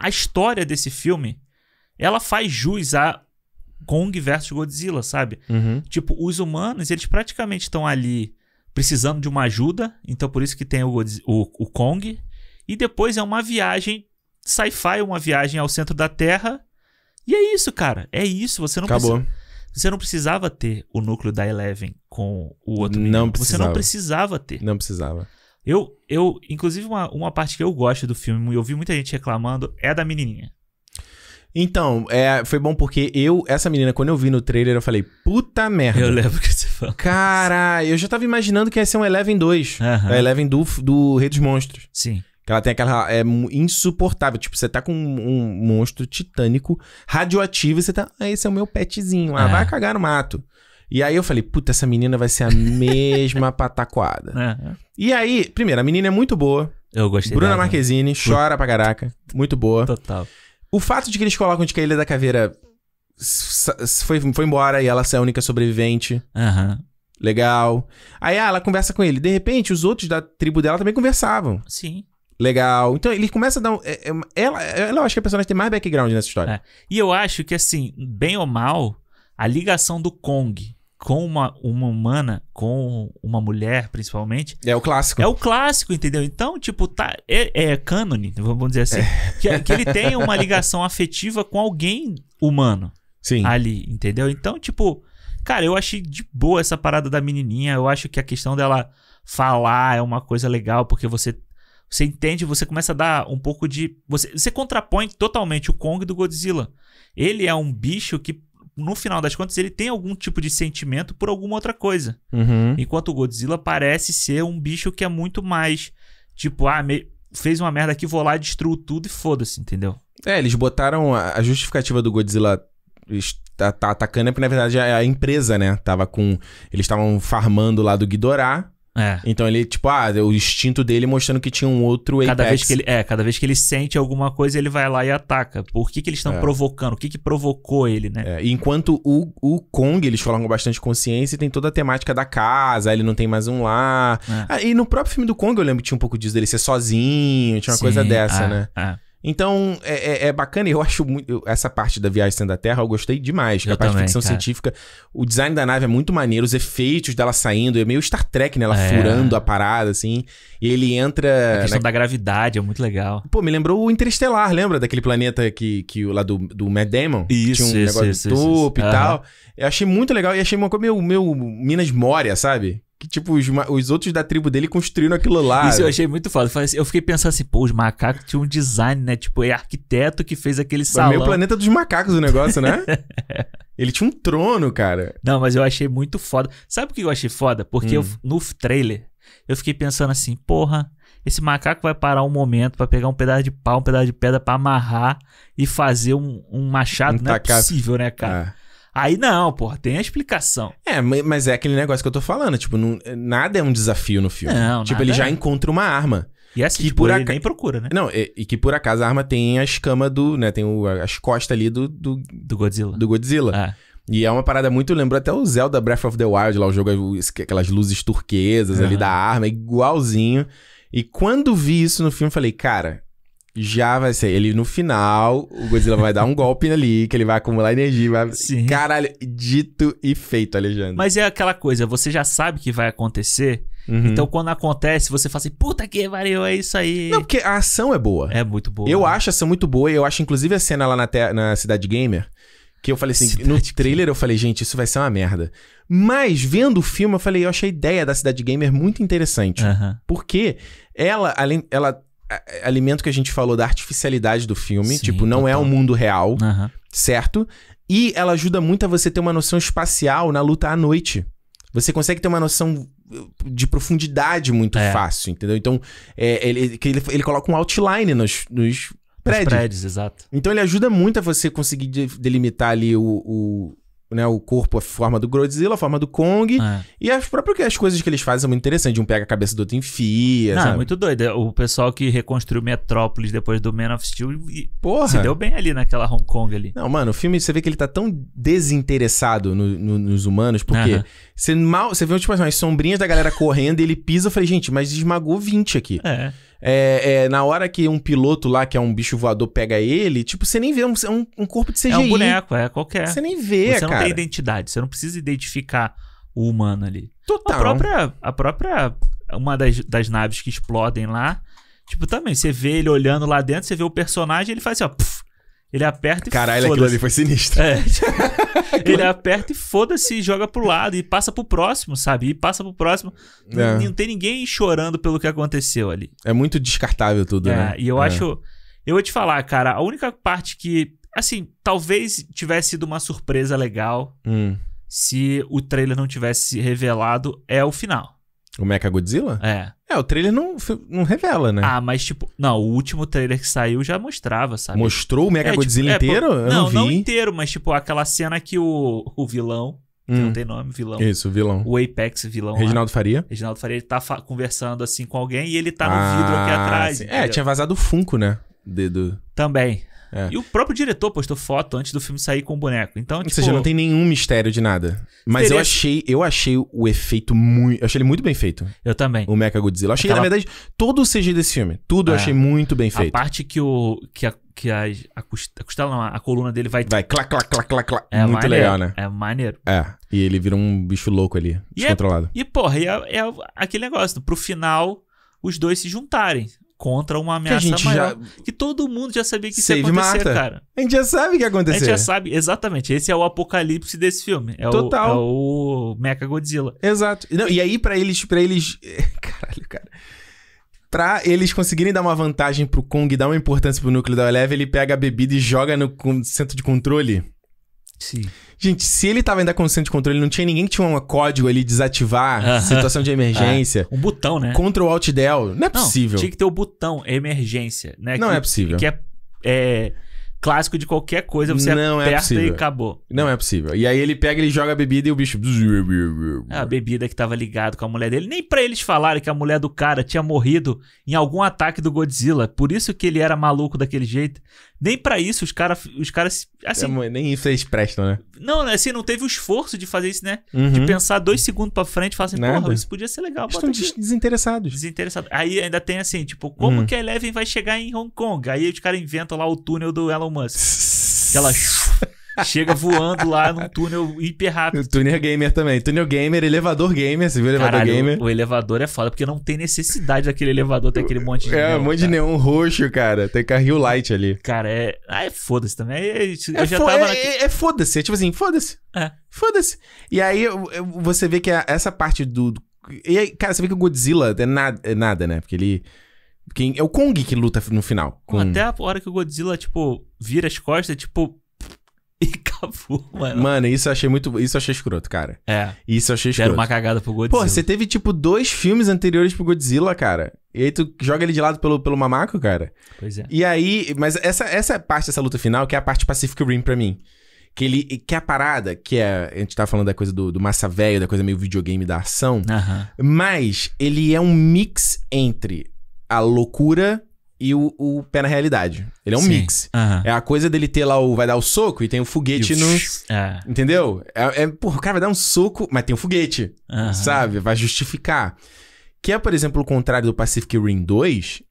a história desse filme, ela faz jus a Kong versus Godzilla, sabe? Uhum. Tipo, os humanos, eles praticamente estão ali precisando de uma ajuda, então por isso que tem o, o, o Kong. E depois é uma viagem sci-fi, uma viagem ao centro da Terra. E é isso, cara. É isso. Você não Acabou. Precisa, você não precisava ter o núcleo da Eleven com o outro. Não menino. precisava. Você não precisava ter. Não precisava. Eu, eu inclusive, uma, uma parte que eu gosto do filme, e eu vi muita gente reclamando, é da menininha. Então, é, foi bom porque eu, essa menina, quando eu vi no trailer, eu falei, puta merda. Eu lembro que você falou. Cara, eu já tava imaginando que ia ser um Eleven 2. Uhum. A Eleven do, do Rei dos Monstros. Sim. Que ela tem aquela. É insuportável. Tipo, você tá com um, um monstro titânico, radioativo, e você tá. Ah, esse é o meu petzinho. Ah, é. vai cagar no mato. E aí eu falei, puta, essa menina vai ser a mesma pataquada. É, é. E aí, primeiro, a menina é muito boa. Eu gostei. Bruna dela. Marquezine, chora pra caraca. Muito boa. Total. O fato de que eles colocam de que a Ilha da Caveira foi, foi embora e ela é a única sobrevivente. Aham. Uhum. Legal. Aí ah, ela conversa com ele. De repente, os outros da tribo dela também conversavam. Sim. Legal. Então ele começa a dar. Um, é, é, ela, ela, eu acho que a personagem tem mais background nessa história. É. E eu acho que, assim, bem ou mal, a ligação do Kong com uma, uma humana, com uma mulher, principalmente. É o clássico. É o clássico, entendeu? Então, tipo, tá, é, é cânone, vamos dizer assim. É. Que, que ele tem uma ligação afetiva com alguém humano. Sim. Ali, entendeu? Então, tipo, cara, eu achei de boa essa parada da menininha. Eu acho que a questão dela falar é uma coisa legal, porque você você entende, você começa a dar um pouco de. Você, você contrapõe totalmente o Kong do Godzilla. Ele é um bicho que no final das contas, ele tem algum tipo de sentimento por alguma outra coisa. Uhum. Enquanto o Godzilla parece ser um bicho que é muito mais tipo, ah, me... fez uma merda aqui, vou lá, destruo tudo e foda-se, entendeu? É, eles botaram a justificativa do Godzilla tá, tá atacando é porque, na verdade, a, é a empresa, né? Tava com. Eles estavam farmando lá do Ghidorah. É. Então ele, tipo, ah, é o instinto dele mostrando que tinha um outro cada Vez que ele, é, cada vez que ele sente alguma coisa, ele vai lá e ataca. Por que, que eles estão é. provocando? O que, que provocou ele, né? É. Enquanto o, o Kong, eles falam com bastante consciência e tem toda a temática da casa, ele não tem mais um lá é. Ah, e no próprio filme do Kong eu lembro que tinha um pouco disso dele ser sozinho, tinha uma Sim, coisa dessa, é, né? É. Então, é, é, é bacana, eu acho muito. Eu, essa parte da viagem saindo da Terra, eu gostei demais. Eu a parte também, de ficção cara. científica, o design da nave é muito maneiro, os efeitos dela saindo, é meio Star Trek, né? Ela é. furando a parada, assim. E ele entra. A questão da gravidade é muito legal. Pô, me lembrou o Interestelar, lembra? Daquele planeta que, que lá do, do Mad Damon? Isso, tinha um isso, negócio isso, de topo e uhum. tal. Eu achei muito legal e achei uma coisa meio, meio Minas Moria, sabe? Que, tipo, os, os outros da tribo dele construíram aquilo lá. Isso eu achei muito foda. Assim, eu fiquei pensando assim, pô, os macacos tinham um design, né? Tipo, é arquiteto que fez aquele salão. É meio planeta dos macacos o negócio, né? Ele tinha um trono, cara. Não, mas eu achei muito foda. Sabe o que eu achei foda? Porque hum. eu, no trailer, eu fiquei pensando assim, porra, esse macaco vai parar um momento para pegar um pedaço de pau, um pedaço de pedra para amarrar e fazer um, um machado. Um Não é possível, né, cara? Ah. Aí não, porra, tem a explicação. É, mas é aquele negócio que eu tô falando. Tipo, não, eh, nada é um desafio no filme. Não, tipo, ele é. já encontra uma arma. E é assim, que tipo, por ele nem procura, né? Não, e, e, que por acaso a arma tem a escama do, né? Tem o, as costas ali do... Do, do Godzilla. Do Godzilla. É. E é uma parada muito... Lembrou até o Zelda Breath of the Wild lá, o jogo, aquelas luzes turquesas uhum. ali da arma, igualzinho. E quando vi isso no filme, falei, cara, já vai ser. Ele no final, o Godzilla vai dar um golpe ali, que ele vai acumular energia. Vai... Sim. Caralho, dito e feito, Alejandro Mas é aquela coisa, você já sabe que vai acontecer. Uhum. Então, quando acontece, você fala assim, puta que pariu, é isso aí. Não, porque a ação é boa. É muito boa. Eu né? acho a ação muito boa, e eu acho, inclusive, a cena lá na, te... na Cidade Gamer. Que eu falei assim, Cidade no trailer eu falei, gente, isso vai ser uma merda. Mas vendo o filme, eu falei, eu achei a ideia da Cidade Gamer muito interessante. Uhum. Porque ela, além, ela alimento que a gente falou da artificialidade do filme, Sim, tipo, não é total. é o um mundo real, uhum. certo? E ela ajuda muito a você ter uma noção espacial na luta à noite. Você consegue ter uma noção uh, de profundidade muito é. fácil, entendeu? Então, é, ele, ele, ele coloca um outline nos, nos prédios. prédios, exato. Então ele ajuda muito a você conseguir delimitar ali o, o, né, o corpo, a forma do Godzilla, a forma do Kong. É. E as próprias as coisas que eles fazem são muito interessantes. Um pega a cabeça do outro e enfia. Não, é sabe? é muito doido. É, o pessoal que reconstruiu Metrópolis depois do Man of Steel Porra. se deu bem ali naquela Hong Kong ali. Não, mano, o filme você vê que ele tá tão desinteressado no, no, nos humanos, porque uh -huh. você mal. Você vê tipo, assim, as sombrinhas da galera correndo e ele pisa. Eu falei, gente, mas esmagou 20 aqui. É. É, é, na hora que um piloto lá, que é um bicho voador, pega ele, tipo, você nem vê é um, é um, um corpo de CGI. É um boneco, é qualquer. Você nem vê, você cara. Você não tem identidade, você não precisa identificar o humano ali. Total. A própria... A própria uma das, das naves que explodem lá, tipo, também, você vê ele olhando lá dentro, você vê o personagem, ele faz assim, ó... Puf, ele aperta e Caralho, aquilo ali foi sinistro. É. ele aperta e foda-se e joga pro lado e passa pro próximo, sabe? E passa pro próximo. É. Não, não, tem ninguém chorando pelo que aconteceu ali. É muito descartável tudo, é, né? E eu é. acho. Eu vou te falar, cara, a única parte que. Assim, talvez tivesse sido uma surpresa legal hum. se o trailer não tivesse revelado é o final. O Mecha Godzilla? É. É, o trailer não, não revela, né? Ah, mas tipo, não, o último trailer que saiu já mostrava, sabe? Mostrou o Mecha é, Godzilla tipo, é, inteiro? É, não, não, vi. não inteiro, mas tipo, aquela cena que o, o vilão, que hum. não tem nome, vilão. Isso, vilão. O Apex vilão. Reginaldo lá. Faria. Reginaldo Faria, ele tá conversando assim com alguém e ele tá no ah, vidro aqui atrás. É, tinha vazado o Funko, né? Dedo. Também. É. E o próprio diretor postou foto antes do filme sair com o boneco. Então, Ou tipo, seja, não tem nenhum mistério de nada. Mas seria... eu achei, eu achei o efeito muito. Eu achei ele muito bem feito. Eu também. O Mecha Godzilla. Eu achei, Aquela... na verdade, todo o CG desse filme. Tudo é. eu achei muito bem feito. A parte que o. que a, que a, a, costela, a, costela não, a coluna dele vai. Vai, clac, clac, clac, clac, clac. É muito maneiro, legal, né? É maneiro. É. E ele vira um bicho louco ali, e é descontrolado. É, e, porra, e é, é aquele negócio, pro final, os dois se juntarem contra uma ameaça que maior. Já... Que todo mundo já sabia que isso ia acontecer, mata. cara. A gente já sabe o que ia acontecer. A gente já sabe, exatamente. Esse é o apocalipse desse filme. É Total. O, é o Mecha Godzilla. Exato. Não, e aí, para eles, para eles. Caralho, cara. Pra eles conseguirem dar uma vantagem pro Kong, dar uma importância pro núcleo da Eleven, ele pega a bebida e joga no centro de controle. Sim. Gente, se ele tava ainda com o centro de controle, não tinha ninguém que tinha um código ali desativar uh -huh. situação de emergência. É. Um botão, né? o Alt Del. Não é não, possível. Tinha que ter o botão emergência, né? Não que, é possível. Que é, é clássico de qualquer coisa, você não é aperta é possível. e acabou. Não é possível. E aí ele pega, ele joga a bebida e o bicho. É a bebida que tava ligado com a mulher dele. Nem para eles falarem que a mulher do cara tinha morrido em algum ataque do Godzilla. Por isso que ele era maluco daquele jeito. Nem para isso os caras. Os é cara, assim, é, nem isso eles prestam, né? Não, né, assim, não teve o esforço de fazer isso, né? Uhum. De pensar dois segundos pra frente e falar assim, porra, isso podia ser legal. Estão desinteressados. Desinteressados. Aí ainda tem assim, tipo, como uhum. que a Eleven vai chegar em Hong Kong? Aí os caras inventam lá o túnel do Elon Musk. Aquela chega voando lá num túnel hiper rápido. túnel gamer também. Túnel gamer, elevador gamer. Você viu o elevador Caralho, gamer? O, o elevador é foda, porque não tem necessidade daquele elevador ter aquele monte de É, neon, um monte cara. de neon roxo, cara. Tem carril light ali. Cara, é. Ah, é foda-se também. é, é fo É, é, é foda-se. É tipo assim, foda-se. É. Foda-se. E aí você vê que essa parte do. E aí, cara, você vê que o Godzilla é nada, é nada né? Porque ele. Quem, é o Kong que luta no final. Com... Até a hora que o Godzilla, tipo, vira as costas, tipo, e acabou, mano. Mano, isso eu achei muito. Isso eu achei escroto, cara. É. Isso eu achei escroto. Era uma cagada pro Godzilla. Pô, você teve, tipo, dois filmes anteriores pro Godzilla, cara. E aí tu joga ele de lado pelo, pelo mamaco, cara. Pois é. E aí. Mas essa, essa parte dessa luta final, que é a parte Pacific Rim pra mim. Que ele. Que é a parada, que é. A gente tá falando da coisa do, do massa velho, da coisa meio videogame da ação. Uhum. Mas ele é um mix entre a loucura e o, o pé na realidade. Ele é um Sim. mix. Uhum. É a coisa dele ter lá o. Vai dar o soco e tem o foguete no. É. Entendeu? É, é, porra, o cara vai dar um soco, mas tem o foguete. Uhum. Sabe? Vai justificar. Que é, por exemplo, o contrário do Pacific Rim 2.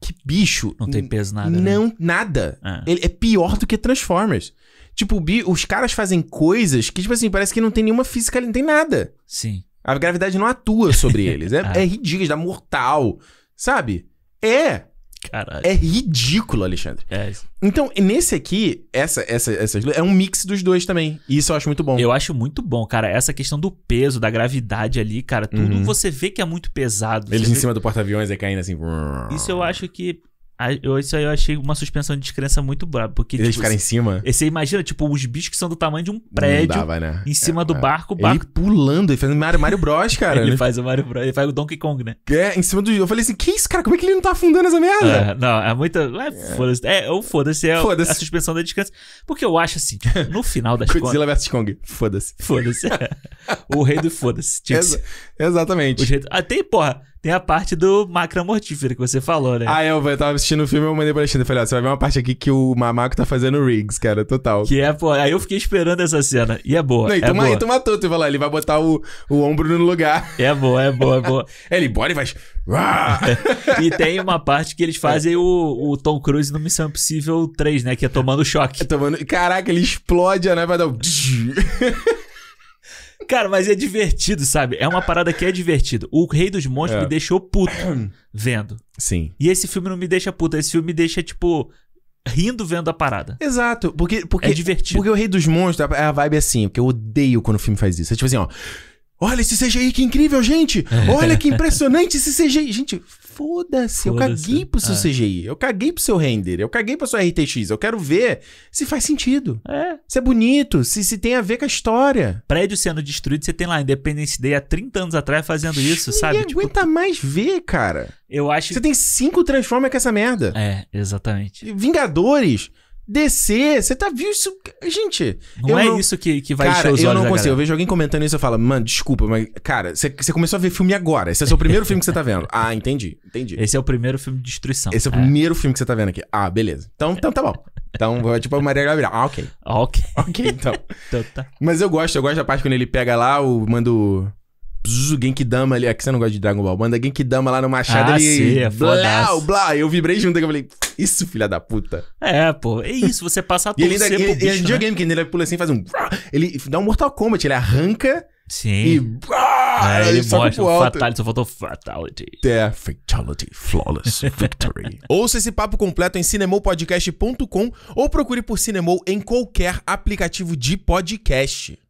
Que bicho. Não tem peso nada. Né? Não, né? nada. É. Ele é pior do que Transformers. Tipo, os caras fazem coisas que, tipo assim, parece que não tem nenhuma física, não tem nada. Sim. A gravidade não atua sobre eles. É, é, é ridículo, dá mortal. Sabe? É. Caralho. É ridículo, Alexandre. É isso. Então, nesse aqui, essa, essa, essa é um mix dos dois também. E isso eu acho muito bom. Eu acho muito bom, cara. Essa questão do peso, da gravidade ali, cara, tudo uhum. você vê que é muito pesado. Eles em vê... cima do porta-aviões é caindo assim. Isso eu acho que eu, isso aí eu achei uma suspensão de descrença muito braba. Porque, Eles tipo, ficaram em cima? Você imagina, tipo, os bichos que são do tamanho de um prédio. Dava, né? Em cima é, do barco, barco. Ele pulando, ele fazendo Mario, Mario Bros, cara. ele né? faz o Mario Bros, ele faz o Donkey Kong, né? É, em cima do. Eu falei assim, que isso, cara? Como é que ele não tá afundando essa merda? É, não, é muita. É, foda-se. É, ou foda-se, é foda a suspensão da descrença. Porque eu acho assim, no final das contas. Godzilla vs Kong, foda-se. Foda-se. o rei do foda-se. Ex exatamente. Até, ah, porra tem a parte do macro mortífero que você falou, né? Ah, é, eu, eu tava assistindo o filme e eu mandei pra Alexandre. falei, ó, ah, você vai ver uma parte aqui que o Mamaco tá fazendo rigs, cara, total. Que é, pô, aí eu fiquei esperando essa cena. E é boa. Não, e é boa. E matou, tu vai lá, ele vai botar o, o ombro no lugar. É boa, é boa, é boa. ele bora e faz. e tem uma parte que eles fazem o, o Tom Cruise no Missão Impossível 3, né? Que é tomando choque. É tomando. Caraca, ele explode né? vai dar um. Cara, mas é divertido, sabe? É uma parada que é divertido. O Rei dos Monstros é. me deixou puto vendo. Sim. E esse filme não me deixa puto, esse filme me deixa, tipo, rindo vendo a parada. Exato, porque, porque é divertido. Porque o Rei dos Monstros, a, a vibe é assim, porque eu odeio quando o filme faz isso. É tipo assim, ó. Olha esse CGI, que incrível, gente! Olha que impressionante esse CGI! Gente, foda-se, eu caguei pro seu é. CGI, eu caguei pro seu render, eu caguei pra sua RTX, eu quero ver se faz sentido. É. Se é bonito, se, se tem a ver com a história. Prédio sendo destruído, você tem lá Independence Day há 30 anos atrás fazendo isso, Ninguém sabe? Ninguém tipo... aguenta mais ver, cara. Eu acho. Você tem cinco Transformers com essa merda. É, exatamente. Vingadores descer. Você tá viu isso? Gente. Não é não... isso que, que vai cara, encher os olhos. Eu não consigo. Eu vejo alguém comentando isso e falo, mano, desculpa, mas, cara, você começou a ver filme agora. Esse é o seu primeiro filme que você tá vendo. Ah, entendi. Entendi. Esse é o primeiro filme de destruição. Esse é o é. primeiro filme que você tá vendo aqui. Ah, beleza. Então, então tá bom. Então, é tipo a Maria Gabriel. Ah, ok. Ok. Ok, então. então tá. Mas eu gosto, eu gosto da parte quando ele pega lá, o manda o. Zzz, Genkidama ali. É que você não gosta de Dragon Ball. Manda Genkidama lá no Machado ah, ali. Sim, é blá, blá. Eu vibrei junto que eu falei, isso, filha da puta. É, pô. É isso, você passa a torcer e ele ainda, ele, bicho, ele, né? videogame que ele pula assim faz um. Ele dá um Mortal Kombat, ele arranca. Sim. E. Ah, é, ele, ele mostra o fatality, só faltou fatality. É, fatality, flawless victory. Ouça esse papo completo em cinemopodcast.com ou procure por Cinemol em qualquer aplicativo de podcast.